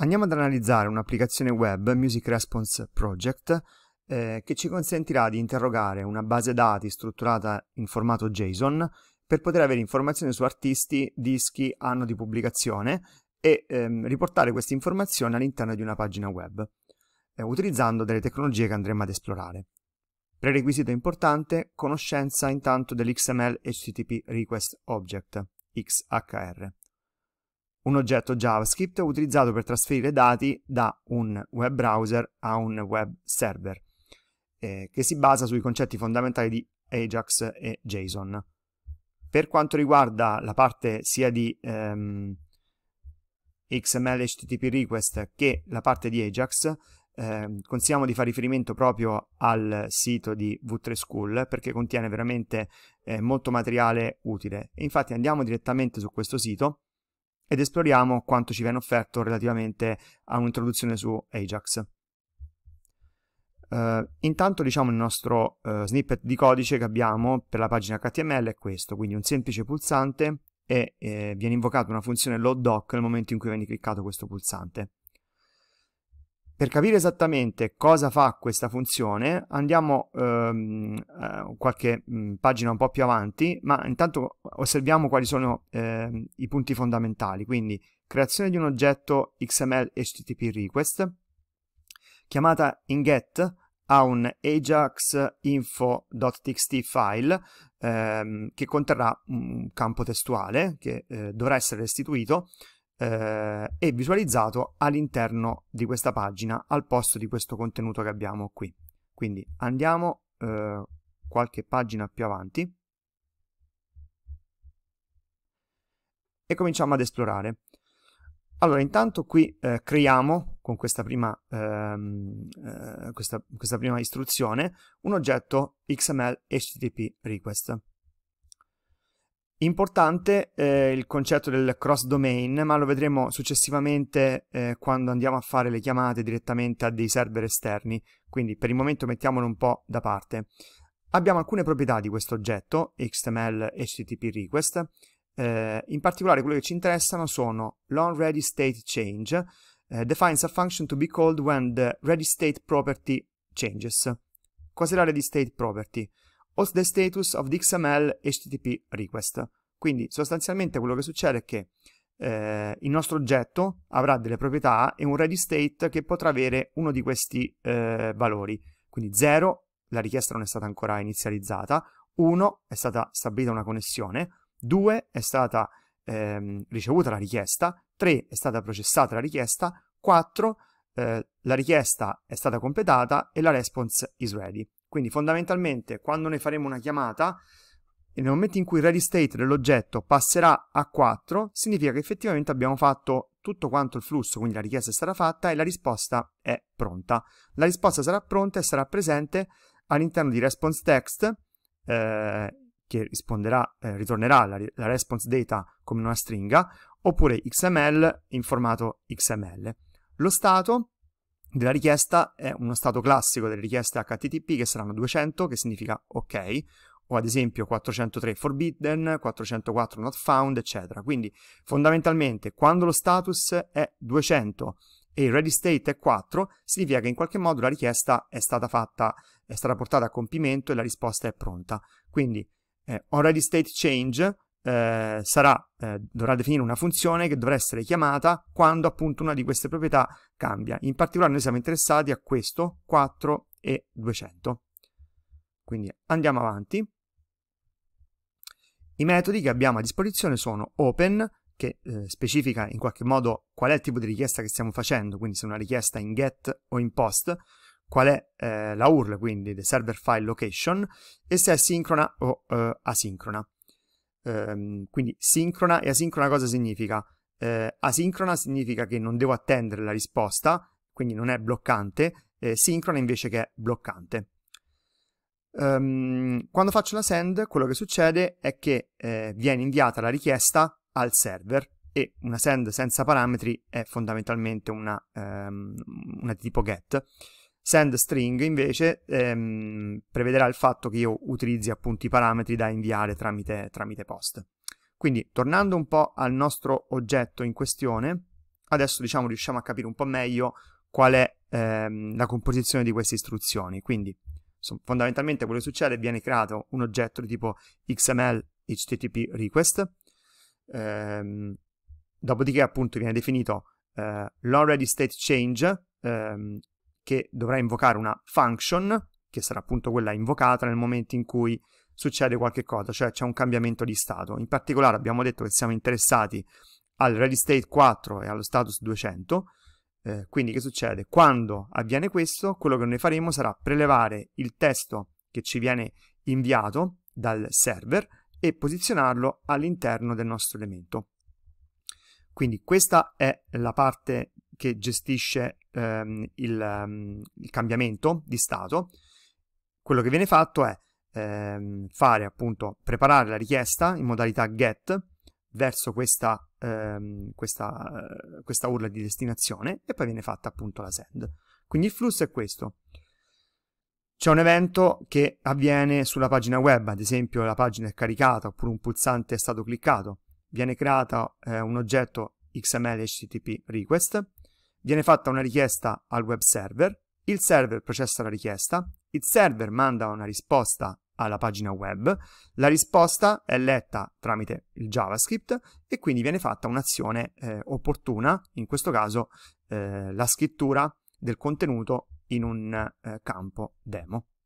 Andiamo ad analizzare un'applicazione web, Music Response Project, eh, che ci consentirà di interrogare una base dati strutturata in formato JSON per poter avere informazioni su artisti, dischi, anno di pubblicazione e ehm, riportare queste informazioni all'interno di una pagina web, eh, utilizzando delle tecnologie che andremo ad esplorare. Prerequisito importante, conoscenza intanto dell'XML HTTP Request Object, XHR un oggetto JavaScript utilizzato per trasferire dati da un web browser a un web server, eh, che si basa sui concetti fondamentali di Ajax e JSON. Per quanto riguarda la parte sia di ehm, XML HTTP request che la parte di Ajax, eh, consigliamo di fare riferimento proprio al sito di V3 School perché contiene veramente eh, molto materiale utile. infatti andiamo direttamente su questo sito ed esploriamo quanto ci viene offerto relativamente a un'introduzione su Ajax. Uh, intanto diciamo il nostro uh, snippet di codice che abbiamo per la pagina HTML è questo, quindi un semplice pulsante e eh, viene invocata una funzione loadDoc nel momento in cui viene cliccato questo pulsante. Per capire esattamente cosa fa questa funzione andiamo ehm, eh, qualche mm, pagina un po' più avanti, ma intanto osserviamo quali sono ehm, i punti fondamentali, quindi creazione di un oggetto XML HTTP request, chiamata in get a un ajaxinfo.txt file ehm, che conterrà un campo testuale che eh, dovrà essere restituito eh, e visualizzato all'interno di questa pagina al posto di questo contenuto che abbiamo qui. Quindi andiamo eh, qualche pagina più avanti e cominciamo ad esplorare. Allora, intanto qui eh, creiamo con questa prima, ehm, eh, questa, questa prima, istruzione un oggetto XML HTTP request. Importante eh, il concetto del cross domain, ma lo vedremo successivamente eh, quando andiamo a fare le chiamate direttamente a dei server esterni, quindi per il momento mettiamolo un po' da parte. Abbiamo alcune proprietà di questo oggetto, XML HTTP request, eh, in particolare quelle che ci interessano sono l'onReady state change, eh, defines a function to be called when the ready state property changes. Cos'è la ready state property? What's the status of the XML HTTP request? Quindi sostanzialmente quello che succede è che eh, il nostro oggetto avrà delle proprietà e un ready state che potrà avere uno di questi eh, valori. Quindi 0, la richiesta non è stata ancora inizializzata, 1 è stata stabilita una connessione, 2 è stata ehm, ricevuta la richiesta, 3 è stata processata la richiesta, 4 eh, la richiesta è stata completata e la response is ready. Quindi fondamentalmente quando ne faremo una chiamata, nel momento in cui il ready state dell'oggetto passerà a 4, significa che effettivamente abbiamo fatto tutto quanto il flusso, quindi la richiesta è stata fatta e la risposta è pronta. La risposta sarà pronta e sarà presente all'interno di response text, eh, che risponderà, eh, ritornerà la, la, response data come una stringa, oppure XML in formato XML. Lo stato della richiesta è uno stato classico delle richieste HTTP che saranno 200, che significa ok, o ad esempio 403 forbidden, 404 not found, eccetera. Quindi fondamentalmente quando lo status è 200 e il ready state è 4, significa che in qualche modo la richiesta è stata fatta, è stata portata a compimento e la risposta è pronta. Quindi eh, on ready state change eh, sarà, eh, dovrà definire una funzione che dovrà essere chiamata quando appunto una di queste proprietà cambia. In particolare noi siamo interessati a questo 4 e 200. Quindi andiamo avanti. I metodi che abbiamo a disposizione sono open, che eh, specifica in qualche modo qual è il tipo di richiesta che stiamo facendo, quindi se è una richiesta in get o in post, qual è eh, la URL, quindi the server file location, e se è sincrona o eh, asincrona. Um, quindi sincrona e asincrona cosa significa? Eh, asincrona significa che non devo attendere la risposta, quindi non è bloccante, eh, sincrona invece che è bloccante. Um, quando faccio la send, quello che succede è che eh, viene inviata la richiesta al server e una send senza parametri è fondamentalmente una, um, una tipo get. Send string invece ehm, prevederà il fatto che io utilizzi appunto i parametri da inviare tramite, tramite post. Quindi tornando un po' al nostro oggetto in questione, adesso diciamo riusciamo a capire un po' meglio qual è ehm, la composizione di queste istruzioni. Quindi fondamentalmente quello che succede è che viene creato un oggetto di tipo XML HTTP request, ehm, dopodiché appunto viene definito eh, l'onReady state change, ehm, che dovrà invocare una function, che sarà appunto quella invocata nel momento in cui succede qualche cosa, cioè c'è un cambiamento di stato. In particolare abbiamo detto che siamo interessati al ready state 4 e allo status 200, eh, quindi che succede? Quando avviene questo, quello che noi faremo sarà prelevare il testo che ci viene inviato dal server e posizionarlo all'interno del nostro elemento. Quindi questa è la parte che gestisce ehm, il, um, il, cambiamento di stato, quello che viene fatto è ehm, fare appunto preparare la richiesta in modalità get verso questa, ehm, questa, eh, questa urla di destinazione e poi viene fatta appunto la send. Quindi il flusso è questo. C'è un evento che avviene sulla pagina web, ad esempio la pagina è caricata oppure un pulsante è stato cliccato, viene creato eh, un oggetto XML HTTP request Viene fatta una richiesta al web server, il server processa la richiesta, il server manda una risposta alla pagina web, la risposta è letta tramite il JavaScript e quindi viene fatta un'azione eh, opportuna, in questo caso eh, la scrittura del contenuto in un eh, campo demo.